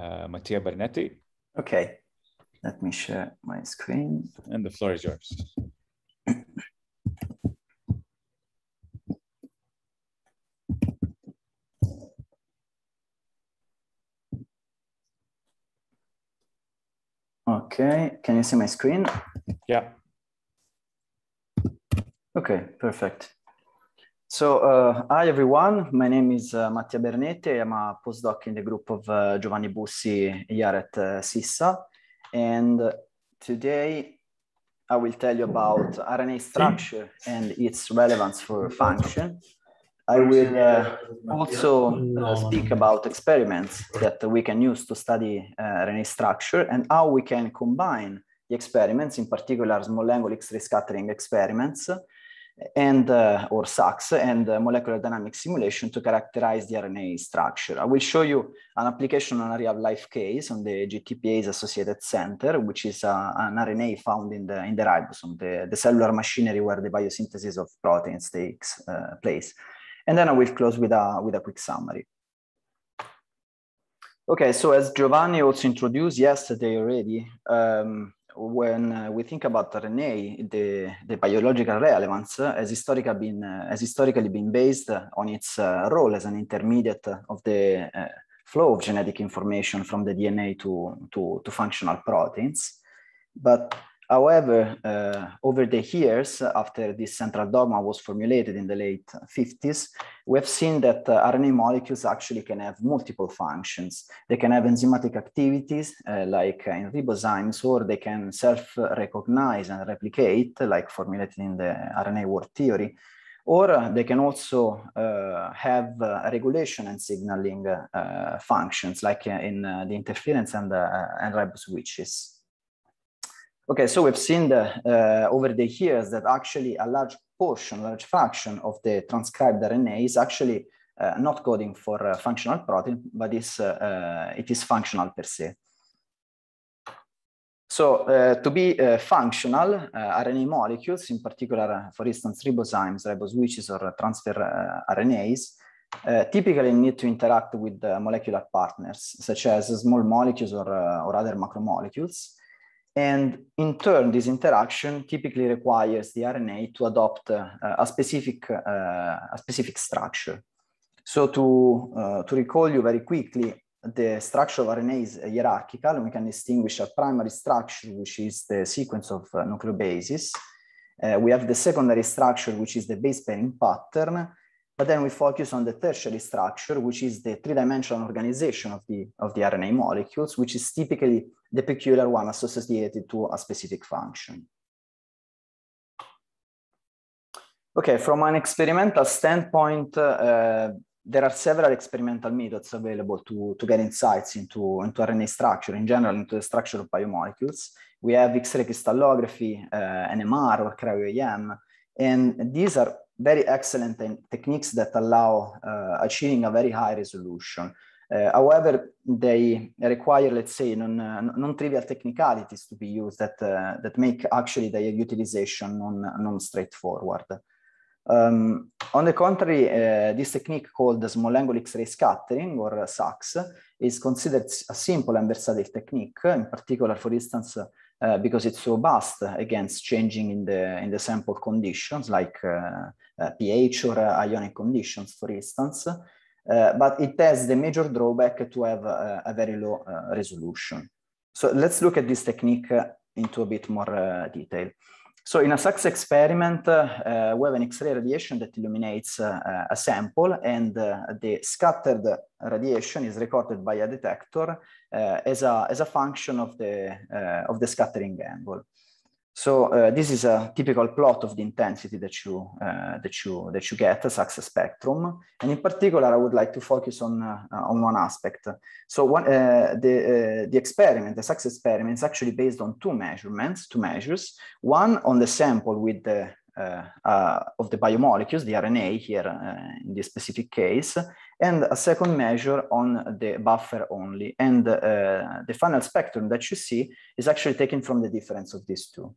Matteo uh, Mattia Bernetti. Okay, let me share my screen. And the floor is yours. Okay, can you see my screen? Yeah. Okay, perfect. So, uh, hi everyone. My name is uh, Mattia Bernete. I'm a postdoc in the group of uh, Giovanni Bussi here at CISA. Uh, and today I will tell you about RNA structure and its relevance for function. I will uh, also uh, speak about experiments that we can use to study RNA structure and how we can combine the experiments, in particular small angle X-ray scattering experiments, and uh, or SACS and uh, molecular dynamic simulation to characterize the RNA structure. I will show you an application on a real life case on the GTPase Associated Center, which is uh, an RNA found in the, in the ribosome, the, the cellular machinery where the biosynthesis of proteins takes uh, place. And then I will close with a, with a quick summary. Okay, so as Giovanni also introduced yesterday already, um, when uh, we think about RNA, the, the biological relevance has, been, uh, has historically been based on its uh, role as an intermediate of the flow of genetic information from the DNA to, to, to functional proteins. But However, uh, over the years, after this central dogma was formulated in the late 50s, we have seen that uh, RNA molecules actually can have multiple functions. They can have enzymatic activities, uh, like uh, in ribozymes, or they can self-recognize and replicate, like formulated in the RNA word theory, or uh, they can also uh, have uh, regulation and signaling uh, functions like uh, in the interference and, and riboswitches. Okay, so we've seen the, uh, over the years that actually a large portion, large fraction of the transcribed RNA is actually uh, not coding for uh, functional protein, but is, uh, uh, it is functional per se. So to be functional, RNA molecules, in particular, for instance, ribozymes, riboswitches, or transfer RNAs, typically need to interact with molecular partners, such as small molecules or, or other macromolecules, and in turn, this interaction typically requires the RNA to adopt uh, a, specific, uh, a specific structure. So to, uh, to recall you very quickly, the structure of RNA is hierarchical, and we can distinguish a primary structure, which is the sequence of uh, nucleobases. Uh, we have the secondary structure, which is the base pairing pattern, but then we focus on the tertiary structure, which is the three-dimensional organization of the, of the RNA molecules, which is typically the peculiar one associated to a specific function. Okay, from an experimental standpoint, uh, there are several experimental methods available to, to get insights into, into RNA structure, in general, into the structure of biomolecules. We have X-ray crystallography, uh, NMR or cryo and these are very excellent techniques that allow uh, achieving a very high resolution. Uh, however, they require, let's say, non, uh, non-trivial technicalities to be used that uh, that make actually their utilization non, non-straightforward. Um, on the contrary, uh, this technique called the small angle X-ray scattering or SACS is considered a simple and versatile technique, in particular, for instance, uh, because it's robust against changing in the, in the sample conditions like uh, pH or uh, ionic conditions, for instance. Uh, but it has the major drawback to have a very low resolution. So let's look at this technique into a bit more detail. So in a SAX experiment, uh, we have an X-ray radiation that illuminates uh, a sample and uh, the scattered radiation is recorded by a detector as, a, as a function of the, of the scattering angle. So uh, this is a typical plot of the intensity that you uh, that you that you get as success spectrum, and in particular, I would like to focus on uh, on one aspect. So one uh, the uh, the experiment, the success experiment, is actually based on two measurements, two measures. One on the sample with the uh, of the biomolecules, the RNA here in this specific case, and a second measure on the buffer only. And uh, the final spectrum that you see is actually taken from the difference of these two.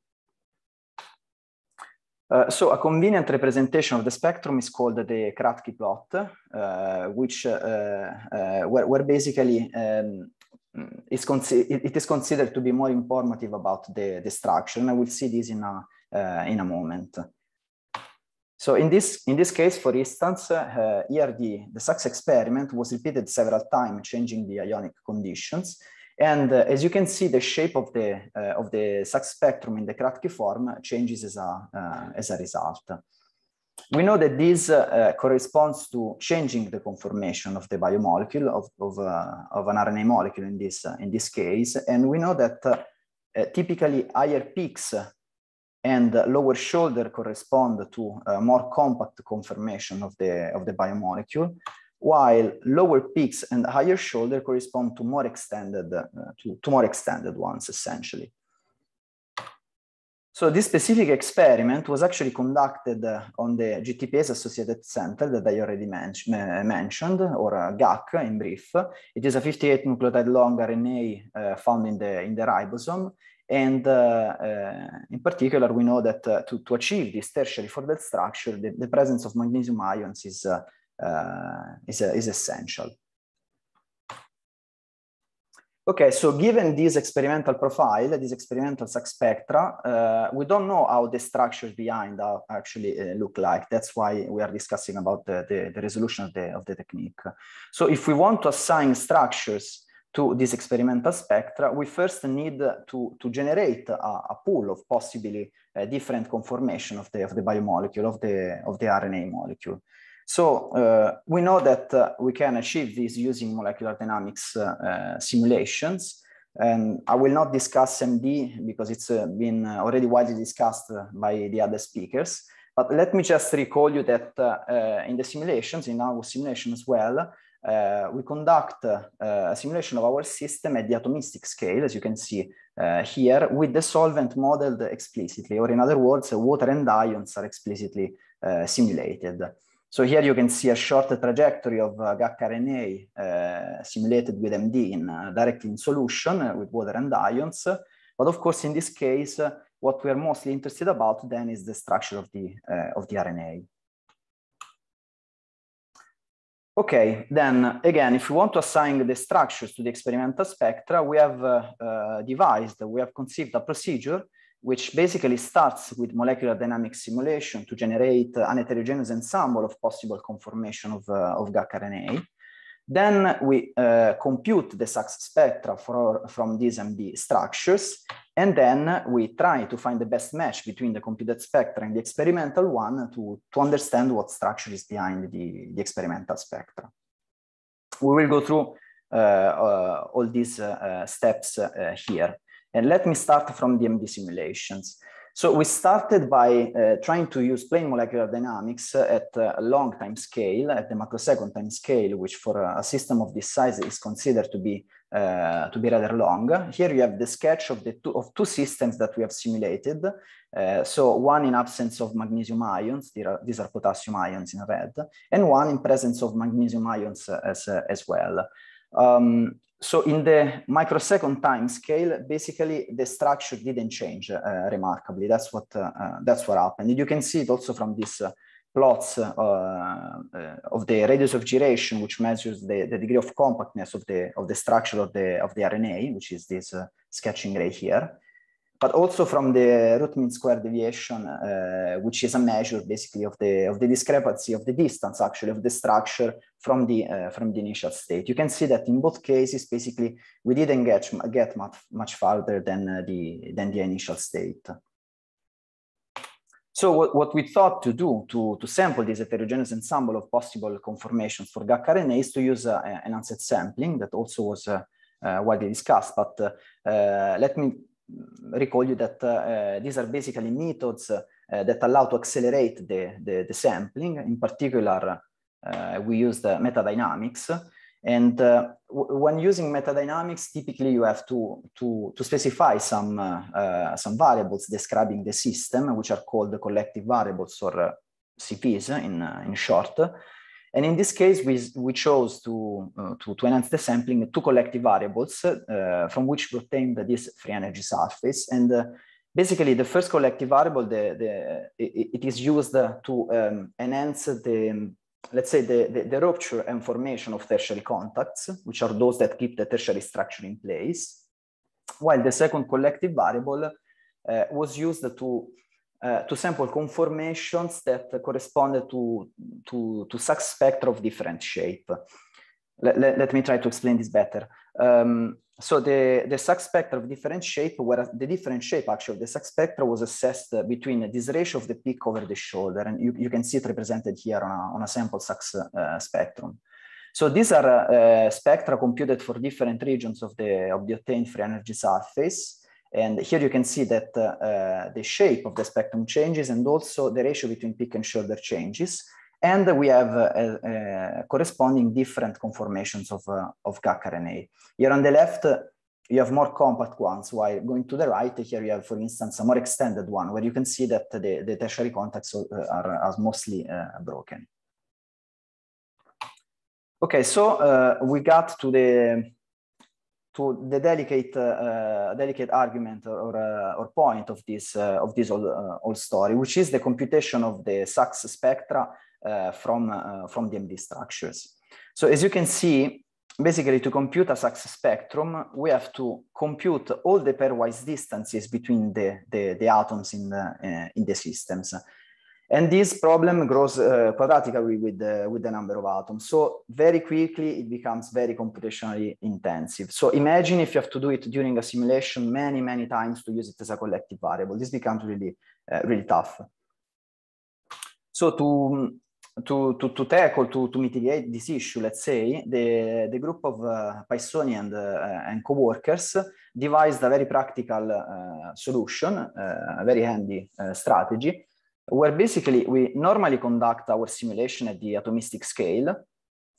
Uh, so a convenient representation of the spectrum is called the Kratky plot, uh, which uh, uh, where, where, basically um, is it is considered to be more informative about the, the structure, and I will see this in a in a moment. So in this, in this case, for instance, uh, ERD, the Sachs experiment was repeated several times, changing the ionic conditions. And uh, as you can see, the shape of the uh, of the SAC spectrum in the Kratky form changes as a uh, as a result. We know that this uh, uh, corresponds to changing the conformation of the biomolecule of of, uh, of an RNA molecule in this in this case, and we know that typically higher peaks and lower shoulder correspond to a more compact conformation of the of the biomolecule while lower peaks and higher shoulder correspond to more extended, uh, to, to more extended ones, essentially. So this specific experiment was actually conducted uh, on the GTPase associated Center that I already men mentioned, or uh, GAC in brief. It is a 58 nucleotide long RNA uh, found in the, in the ribosome. And uh, uh, in particular, we know that uh, to, to achieve this tertiary folded structure, the, the presence of magnesium ions is uh, is, is essential. Okay, so given this experimental profile, these experimental spectra, uh, we don't know how the structures behind are actually uh, look like. That's why we are discussing about the, the, the resolution of the, of the, technique. So if we want to assign structures to these experimental spectra, we first need to, to generate a, a, pool of possibly uh, different conformation of the, of the biomolecule, of the, of the RNA molecule. So uh, we know that uh, we can achieve this using molecular dynamics uh, uh simulations. And I will not discuss MD because it's uh, been uh, already widely discussed by the other speakers. But let me just recall you that in the simulations, in our simulation as well, we conduct a simulation of our system at the atomistic scale, as you can see here, with the solvent modeled explicitly, or in other words, water and ions are explicitly simulated. So here you can see a short trajectory of uh, GAC RNA uh, simulated with MD in uh, directly in solution uh, with water and ions. But of course, in this case, uh, what we are mostly interested about then is the structure of the, uh, of the RNA. Okay, then again, if we want to assign the structures to the experimental spectra, we have devised, we have conceived a procedure which basically starts with molecular dynamic simulation to generate an heterogeneous ensemble of possible conformation of, uh, of GAC RNA. Then we uh, compute the SAX spectra for, from these MD structures, and then we try to find the best match between the computed spectra and the experimental one to, to understand what structure is behind the, the experimental spectra. We will go through uh, uh all these uh, uh, steps here. And let me start from DMD simulations. So we started by uh, trying to use plain molecular dynamics at a long time scale, at the macrosecond time scale, which for a system of this size is considered to be uh, to be rather long. Here you have the sketch of the two, of two systems that we have simulated. Uh, so one in absence of magnesium ions, are, these are potassium ions in red, and one in presence of magnesium ions uh, as, uh, as well. Um, so in the microsecond time scale, basically the structure didn't change uh, remarkably. That's what uh, uh, that's what happened. And you can see it also from these uh, plots uh, uh, of the radius of gyration, which measures the, the, degree of compactness of the of the structure of the of the RNA, which is this sketching right here but also from the root mean square deviation, uh, which is a measure basically of the of the discrepancy of the distance actually of the structure from the uh, from the initial state. You can see that in both cases, basically, we didn't get get much much farther than uh, the than the initial state. So what, what we thought to do to, to sample this heterogeneous ensemble of possible conformations for GAC RNA is to use uh, an unset sampling that also was uh, uh, widely discussed, but let me recall you that uh, these are basically methods eh, that allow to accelerate the, the, the sampling. In particular, eh, we use the metadynamics. And when using metadynamics, typically you have to, to, to specify some, some variables describing the system, which are called collective variables or CPs in, in short. And in this case, we, we chose to, uh, to, to, enhance the sampling two collective variables uh, from which we obtained this free energy surface. And uh, basically the first collective variable, the, the, it, it is used uh, to um, enhance the, um, let's say the, the, the, rupture and formation of tertiary contacts, which are those that keep the tertiary structure in place. While the second collective variable uh, was used to uh, to sample conformations that correspond to, to, to such spectra of different shape. Let, let, let, me try to explain this better. Um, so the, the SAC spectra of different shape, where the different shape actually of the SAC spectra was assessed between this ratio of the peak over the shoulder. And you, you can see it represented here on a, on a sample SACS uh, spectrum. So these are uh, spectra computed for different regions of the, of the obtained free energy surface. And here you can see that uh, the shape of the spectrum changes and also the ratio between peak and shoulder changes. And we have uh, uh, corresponding different conformations of, uh, of GAC RNA. Here on the left, you have more compact ones, while going to the right, here you have, for instance, a more extended one, where you can see that the, the tertiary contacts are, are mostly broken. Okay, so uh, we got to the to the delicate uh, delicate argument or, uh, or point of this uh, of this old, uh, old, story, which is the computation of the Sachs spectra uh, from uh, from MD structures. So as you can see, basically to compute a Sachs spectrum, we have to compute all the pairwise distances between the the, the atoms in the in the systems. And this problem grows uh, quadratically with the, with the number of atoms. So very quickly, it becomes very computationally intensive. So imagine if you have to do it during a simulation many, many times to use it as a collective variable. This becomes really, uh, really tough. So to, to, to, to tackle, to, to mitigate this issue, let's say, the, the group of uh, and, uh, and co-workers devised a very practical uh, solution, uh, a very handy uh, strategy, where basically we normally conduct our simulation at the atomistic scale,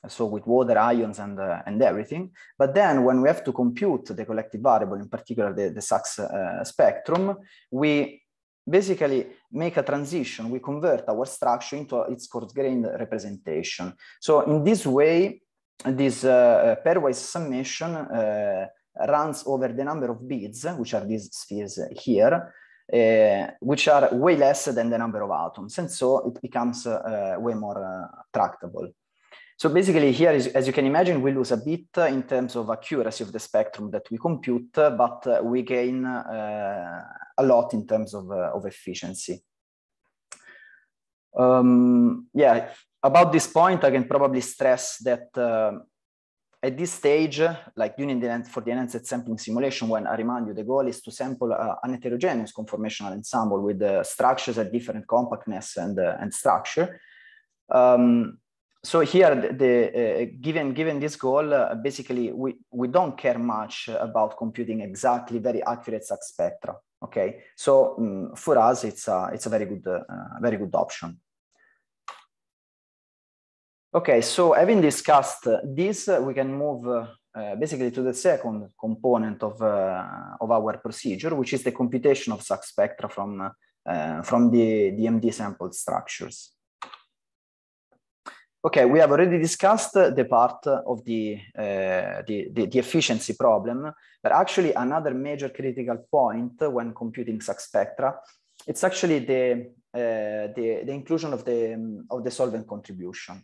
so with water ions and, uh, and everything. But then when we have to compute the collective variable, in particular the, the Sachs uh, spectrum, we basically make a transition. We convert our structure into its coarse-grained representation. So in this way, this uh, uh pairwise summation uh, runs over the number of beads, which are these spheres here, uh, which are way less than the number of atoms. And so it becomes uh, way more eh, tractable. So basically here, is, as you can imagine, we lose a bit in terms of accuracy of the spectrum that we compute, but we gain a lot in terms of, of efficiency. Um, yeah, about this point, I can probably stress that at this stage, like during the for the enhanced sampling simulation, when I remind you, the goal is to sample uh, an heterogeneous conformational ensemble with uh, structures at different compactness and, uh, and structure. Um, so here, the, the uh, given, given this goal, uh, basically, we, we don't care much about computing exactly very accurate spectra. Okay, so um, for us, it's a, it's a very good, very good option. Okay, so having discussed this, we can move uh, basically to the second component of, uh, of our procedure, which is the computation of such spectra from, uh, from the DMD sample structures. Okay, we have already discussed the part of the, uh, the, the, the, efficiency problem, but actually another major critical point when computing such spectra, it's actually the, uh, the, the inclusion of the, of the solvent contribution.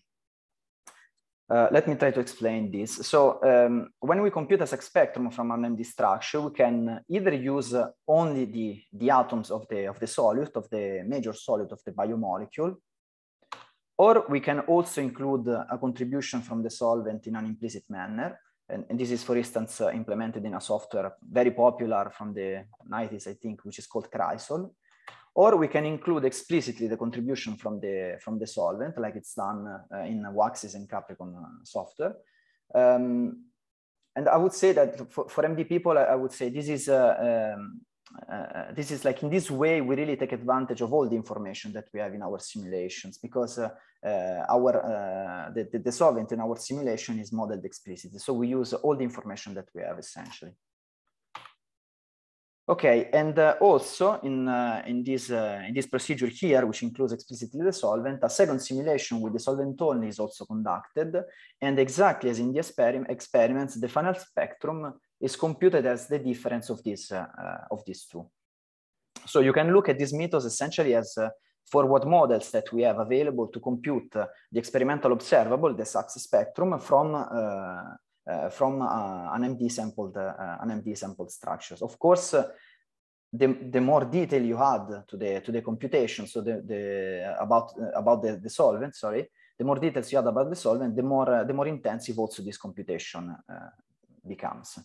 Uh, let me try to explain this. So um, when we compute as a spectrum from an MD structure, we can either use uh, only the, the atoms of the, of the solute, of the major solute of the biomolecule, or we can also include uh, a contribution from the solvent in an implicit manner. And, and this is, for instance, uh, implemented in a software very popular from the 90s, I think, which is called Chrysol, or we can include explicitly the contribution from the, from the solvent, like it's done uh, in Waxes and Capricorn uh, software. Um, and I would say that for, for MD people, I, I, would say this is, uh, um, uh, uh, this is like in this way, we really take advantage of all the information that we have in our simulations because uh, our, the, the, the solvent in our simulation is modeled explicitly. So we use all the information that we have essentially. Okay, and uh, also in, uh, in, this, uh, in this procedure here, which includes explicitly the solvent, a second simulation with the solvent only is also conducted. And exactly as in the experim experiments, the final spectrum is computed as the difference of, this, uh, uh, of these two. So you can look at these methods essentially as uh, forward models that we have available to compute the experimental observable, the SAX spectrum, from uh, from uh, an MD sampled uh, an MD sampled structures. Of course, the, the more detail you add to the to the computation, so the, the about about the, the solvent, sorry, the more details you add about the solvent, the more the more intensive also this computation becomes.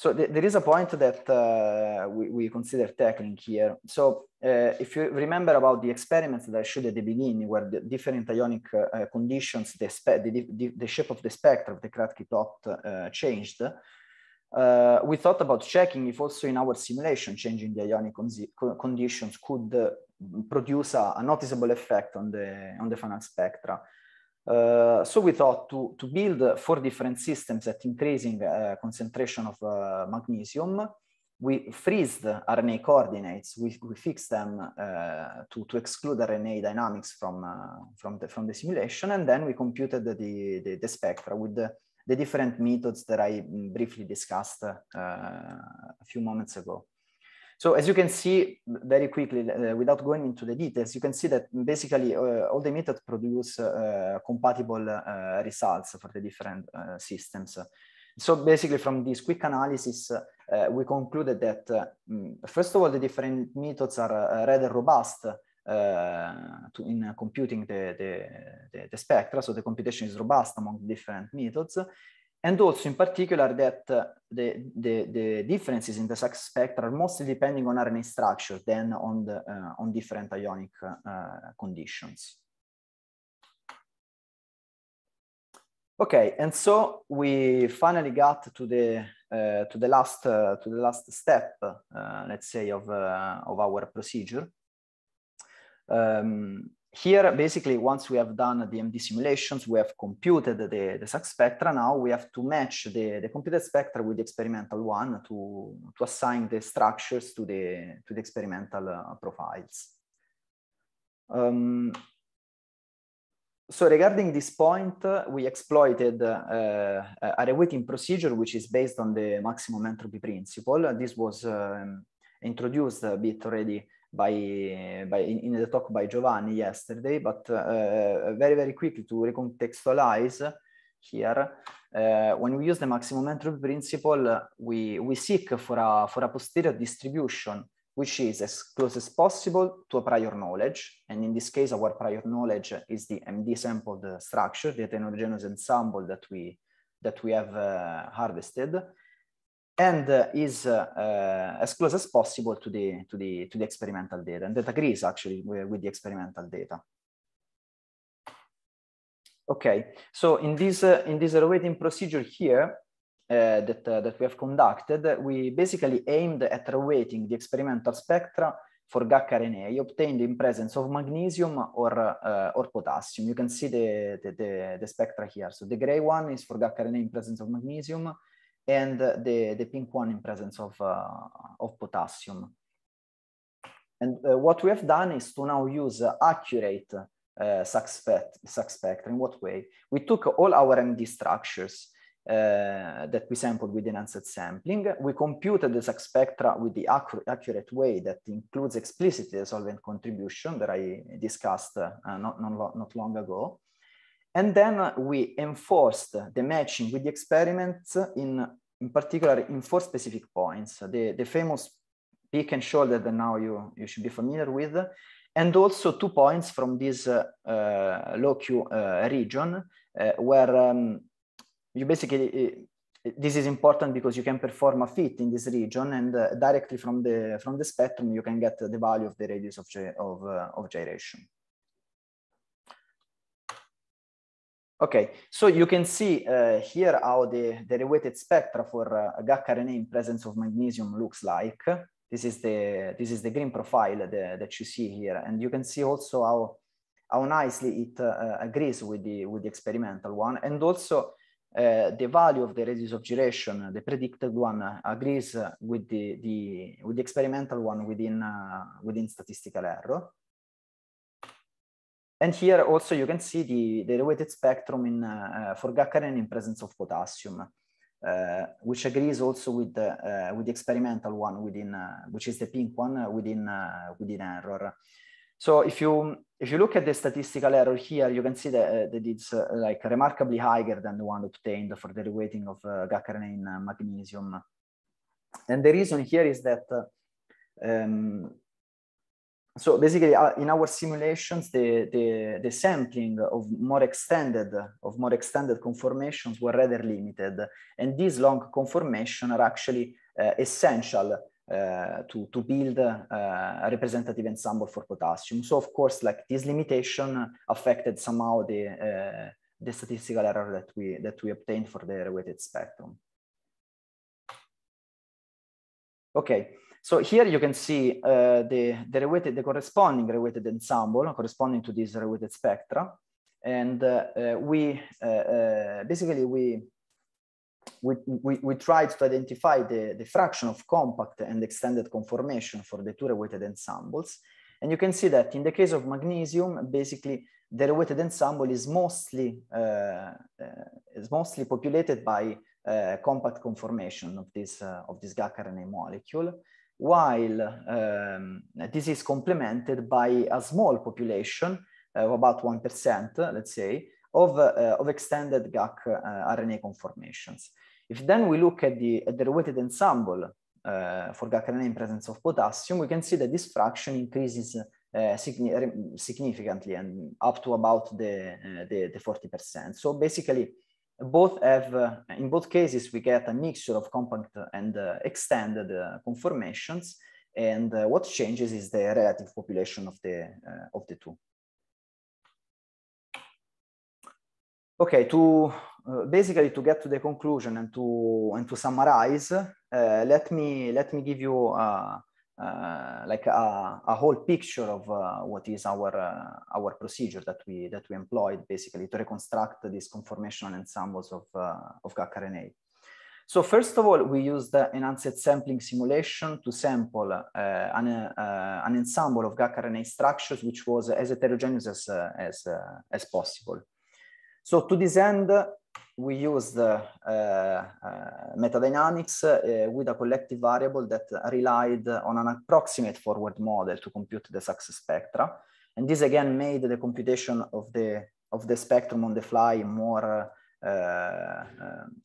So th there is a point that uh, we, we, consider tackling here. So uh, if you remember about the experiments that I showed at the beginning, where the different ionic uh, uh conditions, the, the, the, shape of the spectrum of the Kratky dot uh, changed, uh, we thought about checking if also in our simulation, changing the ionic con conditions could produce a, a, noticeable effect on the, on the final spectra. Uh, so we thought to, to build four different systems at increasing uh, concentration of uh, magnesium. We freeze the RNA coordinates, we, we fix them uh, to, to exclude RNA dynamics from, uh, from, the, from the simulation, and then we computed the, the, the spectra with the, the different methods that I mm, briefly discussed a few moments ago. So as you can see very quickly, uh, without going into the details, you can see that basically uh, all the methods produce uh, compatible uh, results for the different uh, systems. So basically from this quick analysis, uh, we concluded that, mm, first of all, the different methods are rather robust to, in computing the, the, the, the, spectra. So the computation is robust among different methods and also in particular that uh, the, the, the, differences in the sex spectra are mostly depending on RNA structure than on, the, uh, on different ionic uh, uh, conditions. Okay, and so we finally got to the uh, to the last uh, to the last step, let's say, of of our procedure. Um, here, basically, once we have done the MD simulations, we have computed the, the SAC spectra. Now we have to match the, the computed spectra with the experimental one to, to assign the structures to the, to the experimental uh, profiles. Um, so regarding this point, uh, we exploited uh, uh a reweighting procedure, which is based on the maximum entropy principle. This was um, introduced a bit already by, by in, in, the talk by Giovanni yesterday, but uh, very, very quickly to recontextualize here, uh, when we use the maximum entropy principle, we, we seek for a, for a posterior distribution, which is as close as possible to a prior knowledge. And in this case, our prior knowledge is the MD sampled structure, the heterogeneous ensemble that we, that we have uh, harvested and uh, is uh, uh, as close as possible to the, to, the, to the experimental data. And that agrees actually with, with the experimental data. Okay, so in this, uh, in this evaluating procedure here, uh, that, that we have conducted, we basically aimed at rotating the experimental spectra for GAC RNA obtained in presence of magnesium or, uh, or potassium. You can see the, the, the, the, spectra here. So the gray one is for GAC RNA in presence of magnesium and the, the pink one in presence of, uh, of potassium. And uh, what we have done is to now use accurate uh, suspect, in what way? We took all our MD structures uh, that we sampled with enhanced sampling. We computed the spectra with the accurate, accurate way that includes explicitly the solvent contribution that I discussed uh, not, not, not long ago. And then we enforced the matching with the experiments in, in particular in four specific points, the, the famous peak and shoulder that now you, you should be familiar with, and also two points from this uh, uh, low Q uh, region uh, where um, you basically, uh, this is important because you can perform a fit in this region and uh, directly from the, from the spectrum, you can get the value of the radius of, of, of gyration. Okay, so you can see uh, here how the derivative spectra for uh, GAC RNA in presence of magnesium looks like. This is the this is the green profile the, that you see here, and you can see also how how nicely it uh, uh, agrees with the with the experimental one, and also uh, the value of the radius of gyration, uh, the predicted one, uh, agrees with the the with the experimental one within within statistical error. And here also you can see the, the weighted spectrum in, uh, for gaccarin in presence of potassium, uh, which agrees also with the, uh, with the experimental one within, uh, which is the pink one uh, within, uh, within error. So if you, if you look at the statistical error here, you can see that, that it's like remarkably higher than the one obtained for the weighting of uh, gaccarin in magnesium. And the reason here is that um, so basically uh, in our simulations the, the, the sampling of more extended of more extended conformations were rather limited and these long conformations are actually uh, essential uh, to, to build uh, a representative ensemble for potassium so of course like this limitation affected somehow the uh, the statistical error that we that we obtained for the weighted spectrum okay so here you can see uh, the, the, the corresponding related ensemble corresponding to these related spectra. And uh, uh, we uh, uh, basically we, we, we, we, tried to identify the, the fraction of compact and extended conformation for the two related ensembles. And you can see that in the case of magnesium, basically the related ensemble is mostly, uh, is mostly populated by compact conformation of this, of this GAC RNA molecule while um, this is complemented by a small population of uh, about 1%, let's say, of, uh, of extended GAC uh, RNA conformations. If then we look at the, at the weighted ensemble for GAC RNA in presence of potassium, we can see that this fraction increases uh, significantly and up to about the, uh, the, the 40%. So basically both have, uh, in both cases, we get a mixture of compact and uh, extended uh, conformations. And uh, what changes is the relative population of the, uh, of the two. Okay, to uh, basically to get to the conclusion and to and to summarize, let me let me give you a, uh, like a, a, whole picture of uh, what is our uh, our procedure that we that we employed basically to reconstruct these conformational ensembles of of GAC RNA. So first of all, we used the enhanced sampling simulation to sample uh, an, uh, an, ensemble of GAC RNA structures, which was as heterogeneous as, uh, as, as possible. So to this end, we use the uh, uh, metadynamics uh, with a collective variable that relied on an approximate forward model to compute the success spectra. And this again made the computation of the, of the spectrum on the fly more,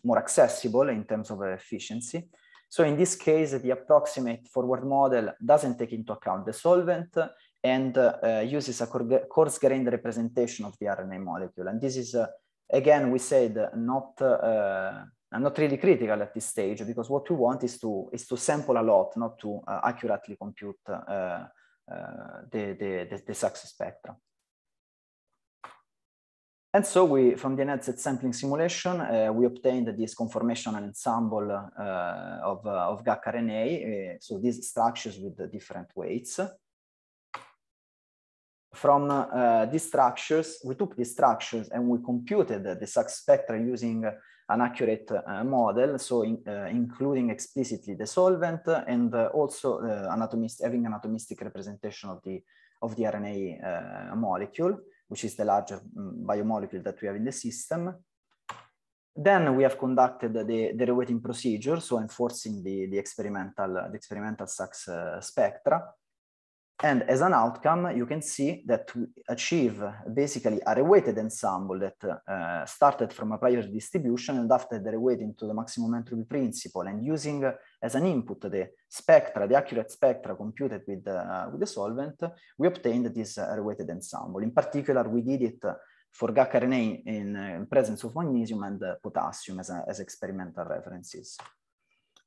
more accessible in terms of efficiency. So in this case, the approximate forward model doesn't take into account the solvent and uh, uses a coarse-grained representation of the RNA molecule. And this is uh, again, we said not, uh, I'm not really critical at this stage because what we want is to, is to sample a lot, not to uh, accurately compute uh, uh, the, the, the, the success spectra. And so we, from the NetSet sampling simulation, uh, we obtained this conformational ensemble uh, of, uh, of GAC RNA, uh, so these structures with the different weights from uh, these structures, we took these structures and we computed the SAX spectra using an accurate uh, model, so in, uh, including explicitly the solvent uh, and uh, also uh, anatomist, having anatomistic representation of the, of the RNA molecule, which is the larger mm, biomolecule that we have in the system. Then we have conducted the, the procedure, so enforcing the, the experimental, the experimental SAX spectra. And as an outcome, you can see that we achieve basically a reweighted ensemble that uh, started from a prior distribution and after the reweighting to the maximum entropy principle and using uh, as an input the spectra, the accurate spectra computed with, uh, with the solvent, we obtained this uh, reweighted ensemble. In particular, we did it for GAC RNA in, uh, in presence of magnesium and uh, potassium as, a, as experimental references.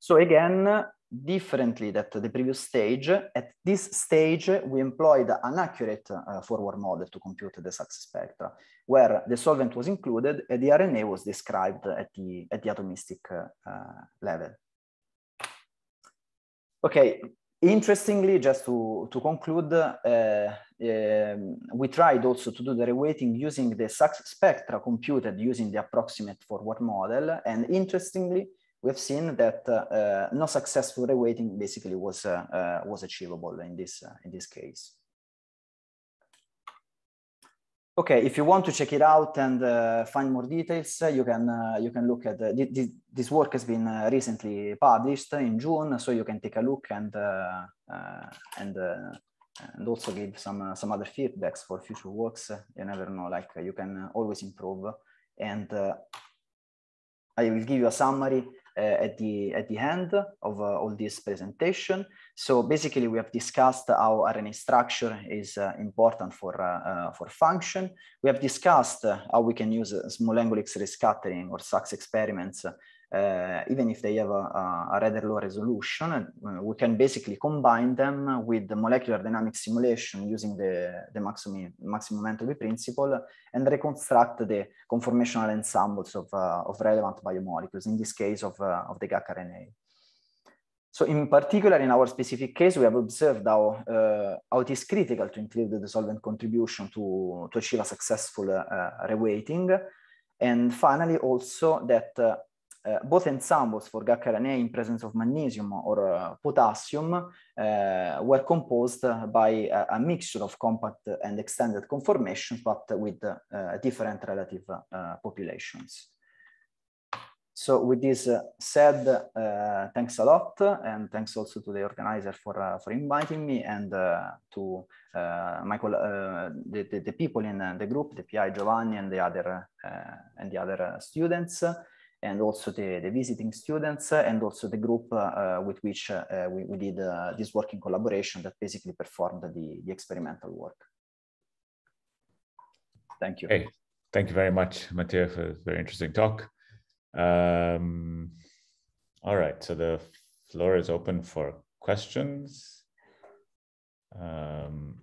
So again, differently than the previous stage, at this stage, we employed an accurate uh, forward model to compute the success spectra, where the solvent was included and the RNA was described at the, at the atomistic uh, uh, level. Okay, interestingly, just to, to conclude, uh, um, we tried also to do the reweighting using the success spectra computed using the approximate forward model. And interestingly, we've seen that uh, no successful reweighting basically was, uh, uh, was achievable in this, uh, in this case. Okay, if you want to check it out and uh, find more details, uh, you can uh, you can look at this, this work has been recently published in June, so you can take a look and and and also give some some other feedbacks for future works. You never know, like you can always improve. And I will give you a summary uh, at the at the end of all uh, this presentation. So basically, we have discussed how RNA structure is uh, important for for function. We have discussed how we can use small angle X-ray scattering or SAX experiments uh, even if they have a, a rather low resolution, uh, we can basically combine them with the molecular dynamic simulation using the, the maximum, maximum entropy principle and reconstruct the conformational ensembles of, uh, of relevant biomolecules, in this case of, of the GAC RNA. So in particular, in our specific case, we have observed how, how it is critical to include the solvent contribution to, to achieve a successful reweighting. And finally, also that uh, both ensembles for GHRNA in presence of magnesium or uh, potassium uh, were composed by a, a, mixture of compact and extended conformations, but with different relative populations. So with this said, thanks a lot, and thanks also to the organizer for, for inviting me and to Michael, the, the, the, people in the group, the PI Giovanni and the other, and the other students and also the, the visiting students and also the group uh, uh, with which uh, we, we, did this work in collaboration that basically performed the, the experimental work. Thank you. Hey, thank you very much, Matteo, for a very interesting talk. Um, all right, so the floor is open for questions. Um,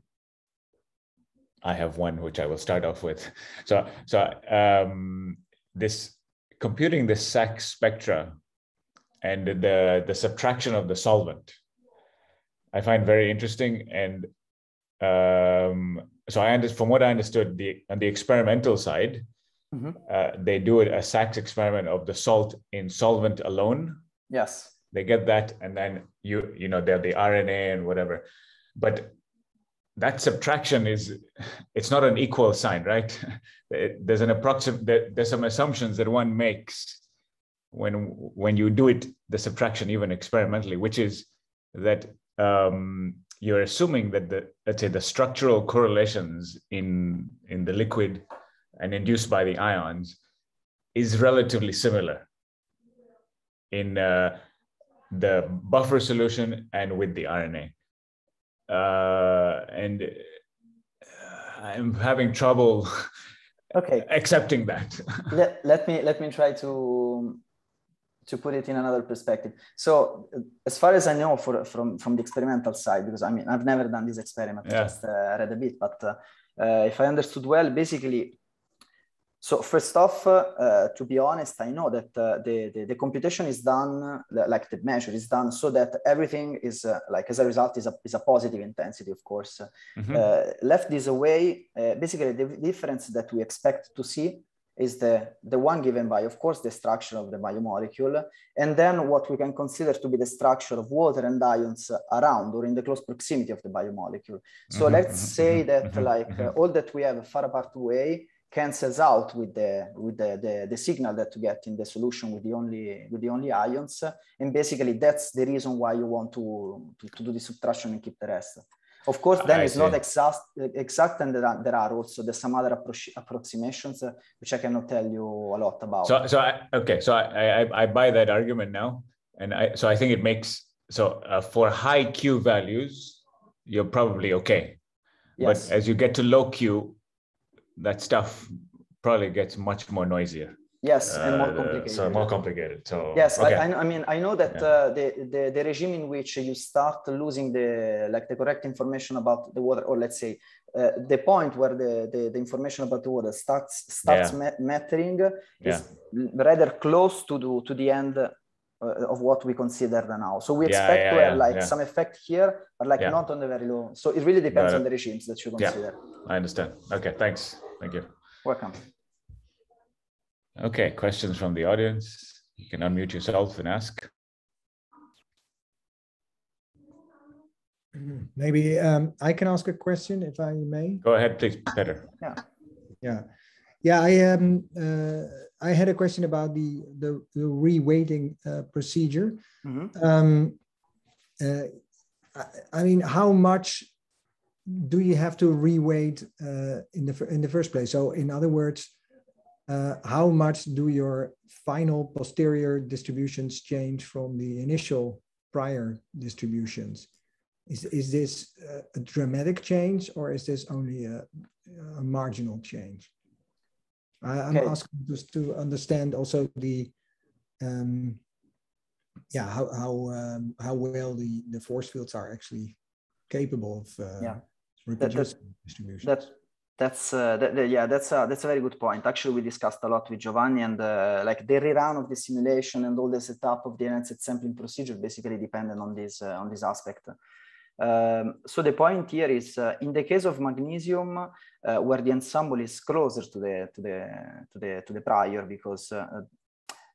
I have one which I will start off with. So, so um, this computing the SAC spectra and the, the subtraction of the solvent, I find very interesting. And um, so I understand from what I understood the on the experimental side, mm-hmm. uh, they do a Sachs experiment of the salt in solvent alone. Yes, they get that, and then you you know they're the RNA and whatever. But that subtraction is it's not an equal sign right there's an approximate there's some assumptions that one makes when when you do it the subtraction even experimentally which is that um, you're assuming that the let's say the structural correlations in in the liquid and induced by the ions is relatively similar in uh, the buffer solution and with the RNA uh, and uh, I'm having trouble okay accepting that. let, let me let me try to to put it in another perspective. So, uh, as far as I know, for, from from the experimental side, because I mean I've never done this experiment, yeah. just uh, read a bit, but uh, uh if I understood well, basically so first off, uh, to be honest, I know that uh, the, the, the, computation is done, like the measure is done so that everything is uh, like as a result is a, is a positive intensity, of course. Mm-hmm. Uh, left this away, uh, basically the difference that we expect to see is the, the one given by, of course, the structure of the biomolecule, and then what we can consider to be the structure of water and ions around or in the close proximity of the biomolecule. So mm-hmm. let's mm-hmm, say mm-hmm, that mm-hmm, like all that we have far apart away cancels out with the with the, the, the, signal that you get in the solution with the only with the only ions and basically that's the reason why you want to to, to do the subtraction and keep the rest of course then I it's see. not exact exact and there are, there are also there's some other appro- approximations uh, which i cannot tell you a lot about so so I, okay so I, I, I buy that argument now and i so i think it makes so uh, for high q values you're probably okay yes. but as you get to low q that stuff probably gets much more noisier yes and more uh, complicated so more complicated so yes okay. I, I, mean i know that yeah. Uh, the, the the regime in which you start losing the like the correct information about the water or let's say uh, the point where the, the, the, information about the water starts starts yeah. mattering is yeah. rather close to the, to the end uh, of what we consider now. So we yeah, expect to have like some effect here, but like not on the very low. So it really depends on the regimes that you consider. I understand. Okay, thanks. Thank you. Welcome. Okay, questions from the audience. You can unmute yourself and ask. Maybe um, I can ask a question if I may. Go ahead, please, Peter. Yeah, yeah, yeah. I um, uh, I had a question about the the, the reweighting uh, procedure. Mm -hmm. um, uh, I, I, mean, how much do you have to reweight uh, in the in the first place? So, in other words, uh, how much do your final posterior distributions change from the initial prior distributions? Is is this a dramatic change, or is this only a, a marginal change? I, am okay. asking just to understand also the um, yeah how how um, how well the the force fields are actually capable of uh, yeah that, that, distribution. That's that's uh, that, yeah that's a, that's a very good point actually we discussed a lot with giovanni and uh, like the rerun of the simulation and all the setup of the ensemble sampling procedure basically depended on this uh, on this aspect um, so the point here is uh, in the case of magnesium uh, where the ensemble is closer to the to the to the to the prior because uh,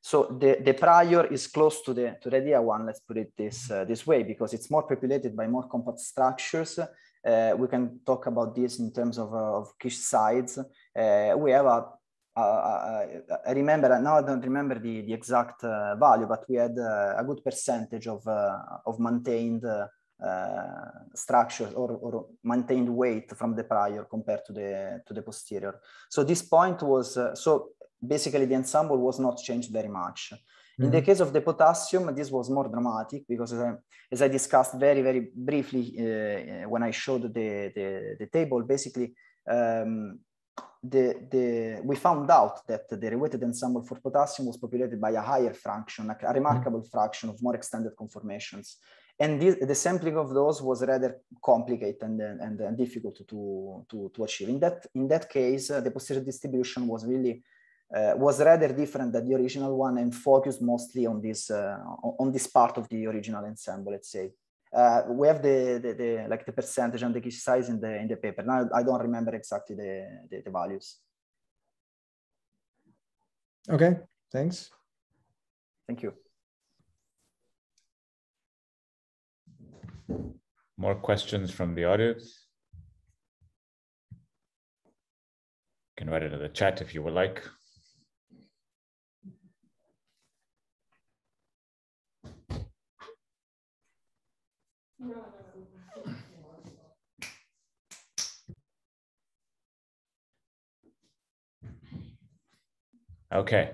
so the, the prior is close to the to the idea one let's put it this this way because it's more populated by more compact structures uh, we can talk about this in terms of, uh, of quiche sides. Uh, we have a remember now I don't remember the, the exact uh, value, but we had uh, a good percentage of of maintained structures or, or, maintained weight from the prior compared to the to the posterior. So this point was so basically the ensemble was not changed very much. Mm-hmm. In the mm-hmm. case of the potassium, this was more dramatic because, as I, as I discussed very, very briefly uh, uh when I showed the, the, the table, basically, um, the, the, we found out that the reweighted ensemble for potassium was populated by a higher fraction, a, mm-hmm. remarkable mm-hmm. fraction of more extended conformations. And this, the sampling of those was rather complicated and, and, and difficult to, to, to achieve. In that, in that case, uh, the posterior distribution was really uh, was rather different than the original one and focused mostly on this uh, on this part of the original ensemble let's say uh, we have the, the, the, like the percentage and the key size in the in the paper now i don't remember exactly the the, the values okay thanks thank you more questions from the audience you can write it in the chat if you would like Okay.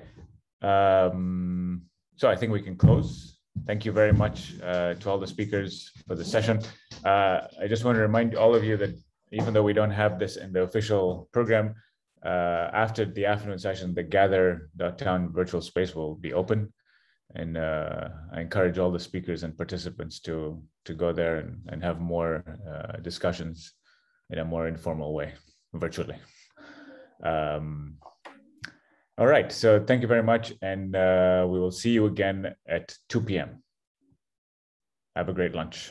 Um, so I think we can close. Thank you very much uh, to all the speakers for the session. Uh, I just want to remind all of you that even though we don't have this in the official program, uh, after the afternoon session, the Gather.town virtual space will be open and uh, I encourage all the speakers and participants to to go there and, and have more uh, discussions in a more informal way, virtually. Um, all right, so thank you very much, and uh, we will see you again at 2 p.m. Have a great lunch.